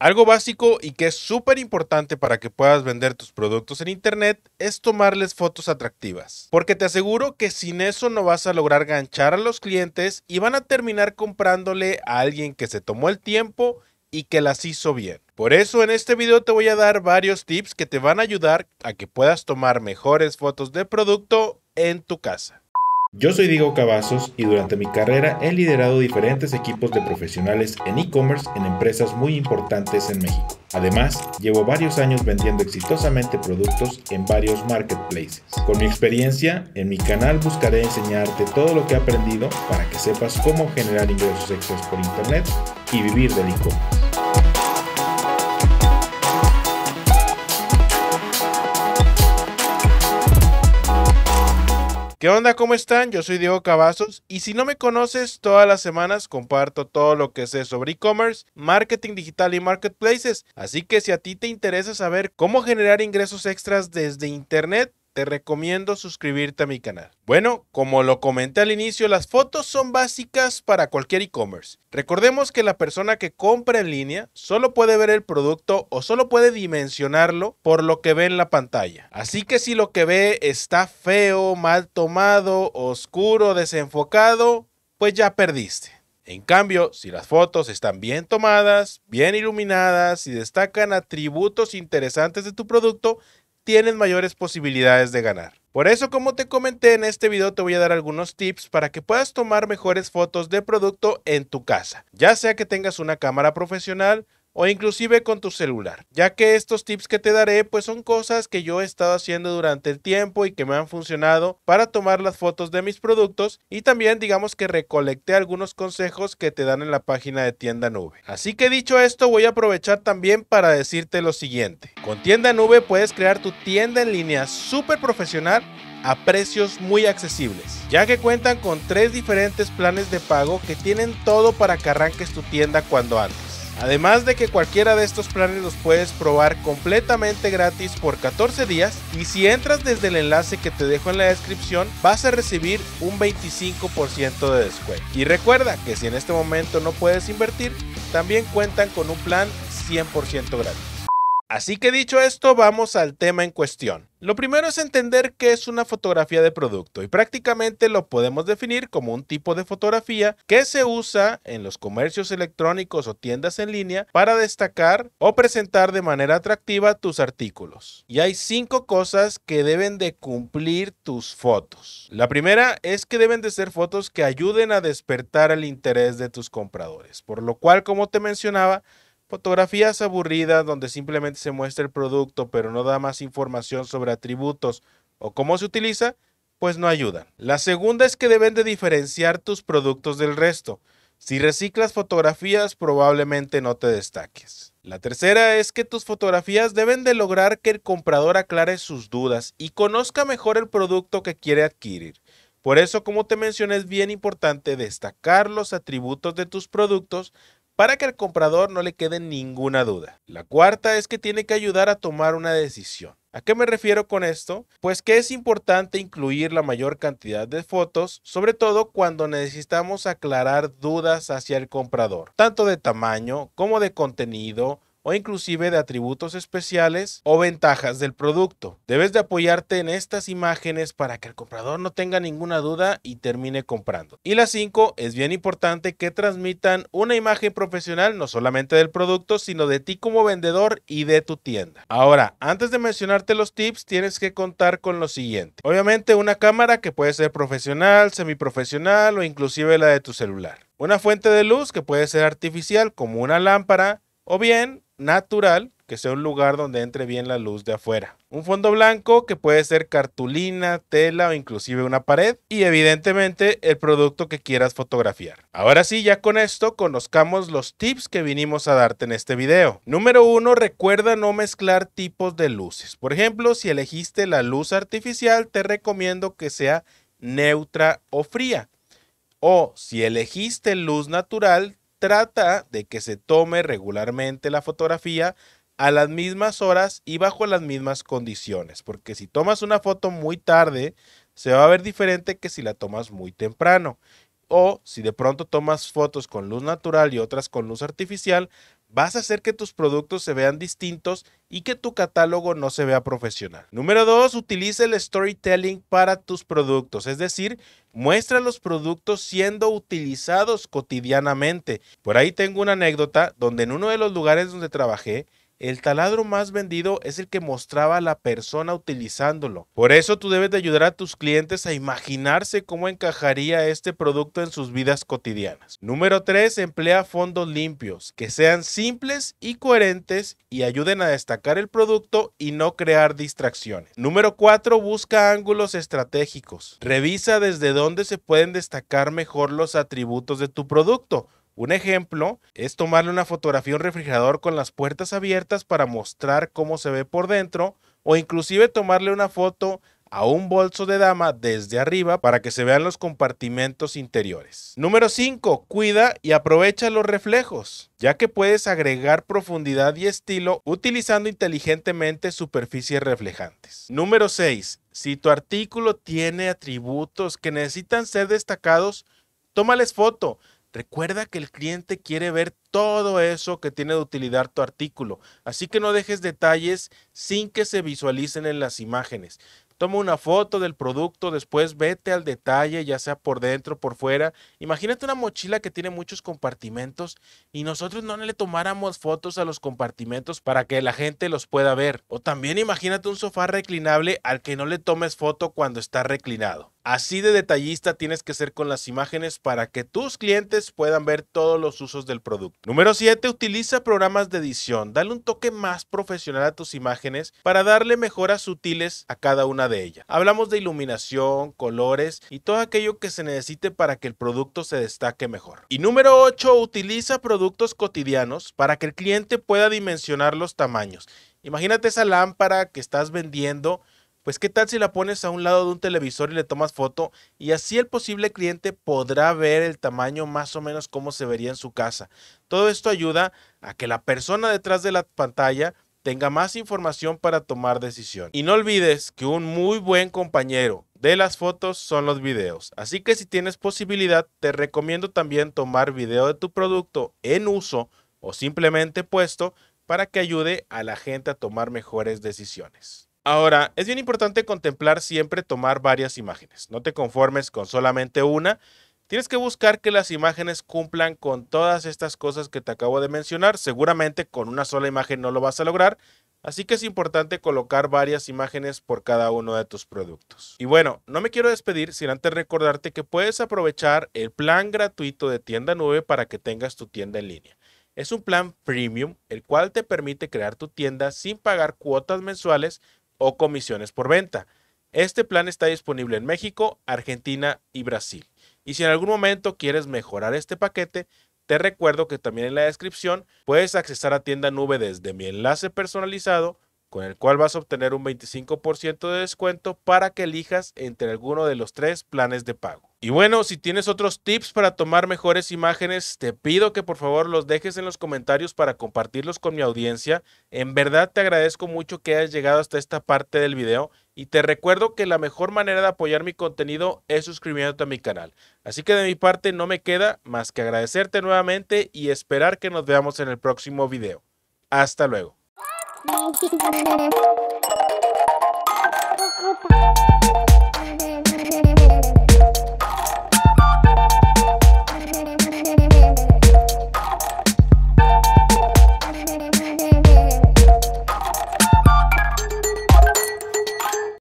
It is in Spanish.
Algo básico y que es súper importante para que puedas vender tus productos en internet es tomarles fotos atractivas. Porque te aseguro que sin eso no vas a lograr ganchar a los clientes y van a terminar comprándole a alguien que se tomó el tiempo y que las hizo bien. Por eso en este video te voy a dar varios tips que te van a ayudar a que puedas tomar mejores fotos de producto en tu casa. Yo soy Diego Cavazos y durante mi carrera he liderado diferentes equipos de profesionales en e-commerce en empresas muy importantes en México. Además, llevo varios años vendiendo exitosamente productos en varios marketplaces. Con mi experiencia, en mi canal buscaré enseñarte todo lo que he aprendido para que sepas cómo generar ingresos extras por Internet y vivir del e-commerce. ¿Qué onda? ¿Cómo están? Yo soy Diego Cavazos y si no me conoces, todas las semanas comparto todo lo que sé sobre e-commerce, marketing digital y marketplaces. Así que si a ti te interesa saber cómo generar ingresos extras desde Internet, te recomiendo suscribirte a mi canal. Bueno, como lo comenté al inicio, las fotos son básicas para cualquier e-commerce. Recordemos que la persona que compra en línea solo puede ver el producto o solo puede dimensionarlo por lo que ve en la pantalla. Así que si lo que ve está feo, mal tomado, oscuro, desenfocado, pues ya perdiste. En cambio, si las fotos están bien tomadas, bien iluminadas y destacan atributos interesantes de tu producto, tienes mayores posibilidades de ganar. Por eso, como te comenté en este video, te voy a dar algunos tips para que puedas tomar mejores fotos de producto en tu casa, ya sea que tengas una cámara profesional o inclusive con tu celular, ya que estos tips que te daré pues son cosas que yo he estado haciendo durante el tiempo y que me han funcionado para tomar las fotos de mis productos y también digamos que recolecté algunos consejos que te dan en la página de tienda nube. Así que dicho esto voy a aprovechar también para decirte lo siguiente, con tienda nube puedes crear tu tienda en línea súper profesional a precios muy accesibles, ya que cuentan con tres diferentes planes de pago que tienen todo para que arranques tu tienda cuando antes. Además de que cualquiera de estos planes los puedes probar completamente gratis por 14 días y si entras desde el enlace que te dejo en la descripción vas a recibir un 25% de descuento. Y recuerda que si en este momento no puedes invertir, también cuentan con un plan 100% gratis. Así que dicho esto, vamos al tema en cuestión. Lo primero es entender qué es una fotografía de producto y prácticamente lo podemos definir como un tipo de fotografía que se usa en los comercios electrónicos o tiendas en línea para destacar o presentar de manera atractiva tus artículos. Y hay cinco cosas que deben de cumplir tus fotos. La primera es que deben de ser fotos que ayuden a despertar el interés de tus compradores, por lo cual, como te mencionaba, Fotografías aburridas donde simplemente se muestra el producto pero no da más información sobre atributos o cómo se utiliza, pues no ayudan. La segunda es que deben de diferenciar tus productos del resto. Si reciclas fotografías probablemente no te destaques. La tercera es que tus fotografías deben de lograr que el comprador aclare sus dudas y conozca mejor el producto que quiere adquirir. Por eso, como te mencioné, es bien importante destacar los atributos de tus productos para que al comprador no le quede ninguna duda. La cuarta es que tiene que ayudar a tomar una decisión. ¿A qué me refiero con esto? Pues que es importante incluir la mayor cantidad de fotos, sobre todo cuando necesitamos aclarar dudas hacia el comprador, tanto de tamaño como de contenido, o inclusive de atributos especiales o ventajas del producto. Debes de apoyarte en estas imágenes para que el comprador no tenga ninguna duda y termine comprando. Y la 5 es bien importante que transmitan una imagen profesional no solamente del producto, sino de ti como vendedor y de tu tienda. Ahora, antes de mencionarte los tips, tienes que contar con lo siguiente. Obviamente una cámara que puede ser profesional, semiprofesional o inclusive la de tu celular. Una fuente de luz que puede ser artificial como una lámpara o bien natural que sea un lugar donde entre bien la luz de afuera. Un fondo blanco que puede ser cartulina, tela o inclusive una pared y evidentemente el producto que quieras fotografiar. Ahora sí, ya con esto conozcamos los tips que vinimos a darte en este video. Número uno recuerda no mezclar tipos de luces. Por ejemplo, si elegiste la luz artificial, te recomiendo que sea neutra o fría. O si elegiste luz natural, trata de que se tome regularmente la fotografía a las mismas horas y bajo las mismas condiciones, porque si tomas una foto muy tarde, se va a ver diferente que si la tomas muy temprano. O si de pronto tomas fotos con luz natural y otras con luz artificial, vas a hacer que tus productos se vean distintos y que tu catálogo no se vea profesional. Número dos, utiliza el storytelling para tus productos, es decir, muestra los productos siendo utilizados cotidianamente. Por ahí tengo una anécdota donde en uno de los lugares donde trabajé, el taladro más vendido es el que mostraba a la persona utilizándolo. Por eso tú debes de ayudar a tus clientes a imaginarse cómo encajaría este producto en sus vidas cotidianas. Número 3. Emplea fondos limpios, que sean simples y coherentes y ayuden a destacar el producto y no crear distracciones. Número 4. Busca ángulos estratégicos. Revisa desde dónde se pueden destacar mejor los atributos de tu producto un ejemplo es tomarle una fotografía a un refrigerador con las puertas abiertas para mostrar cómo se ve por dentro o inclusive tomarle una foto a un bolso de dama desde arriba para que se vean los compartimentos interiores. Número 5. Cuida y aprovecha los reflejos, ya que puedes agregar profundidad y estilo utilizando inteligentemente superficies reflejantes. Número 6. Si tu artículo tiene atributos que necesitan ser destacados, tómales foto Recuerda que el cliente quiere ver todo eso que tiene de utilidad tu artículo, así que no dejes detalles sin que se visualicen en las imágenes. Toma una foto del producto, después vete al detalle, ya sea por dentro, por fuera. Imagínate una mochila que tiene muchos compartimentos y nosotros no le tomáramos fotos a los compartimentos para que la gente los pueda ver. O también imagínate un sofá reclinable al que no le tomes foto cuando está reclinado. Así de detallista tienes que ser con las imágenes para que tus clientes puedan ver todos los usos del producto. Número 7. Utiliza programas de edición. Dale un toque más profesional a tus imágenes para darle mejoras sutiles a cada una de ellas. Hablamos de iluminación, colores y todo aquello que se necesite para que el producto se destaque mejor. Y número 8. Utiliza productos cotidianos para que el cliente pueda dimensionar los tamaños. Imagínate esa lámpara que estás vendiendo pues qué tal si la pones a un lado de un televisor y le tomas foto y así el posible cliente podrá ver el tamaño más o menos como se vería en su casa. Todo esto ayuda a que la persona detrás de la pantalla tenga más información para tomar decisión. Y no olvides que un muy buen compañero de las fotos son los videos. Así que si tienes posibilidad, te recomiendo también tomar video de tu producto en uso o simplemente puesto para que ayude a la gente a tomar mejores decisiones. Ahora, es bien importante contemplar siempre tomar varias imágenes. No te conformes con solamente una. Tienes que buscar que las imágenes cumplan con todas estas cosas que te acabo de mencionar. Seguramente con una sola imagen no lo vas a lograr. Así que es importante colocar varias imágenes por cada uno de tus productos. Y bueno, no me quiero despedir sin antes recordarte que puedes aprovechar el plan gratuito de tienda nube para que tengas tu tienda en línea. Es un plan premium, el cual te permite crear tu tienda sin pagar cuotas mensuales o comisiones por venta. Este plan está disponible en México, Argentina y Brasil. Y si en algún momento quieres mejorar este paquete, te recuerdo que también en la descripción puedes acceder a tienda nube desde mi enlace personalizado con el cual vas a obtener un 25% de descuento para que elijas entre alguno de los tres planes de pago. Y bueno, si tienes otros tips para tomar mejores imágenes, te pido que por favor los dejes en los comentarios para compartirlos con mi audiencia. En verdad te agradezco mucho que hayas llegado hasta esta parte del video y te recuerdo que la mejor manera de apoyar mi contenido es suscribiéndote a mi canal. Así que de mi parte no me queda más que agradecerte nuevamente y esperar que nos veamos en el próximo video. Hasta luego. Thank you.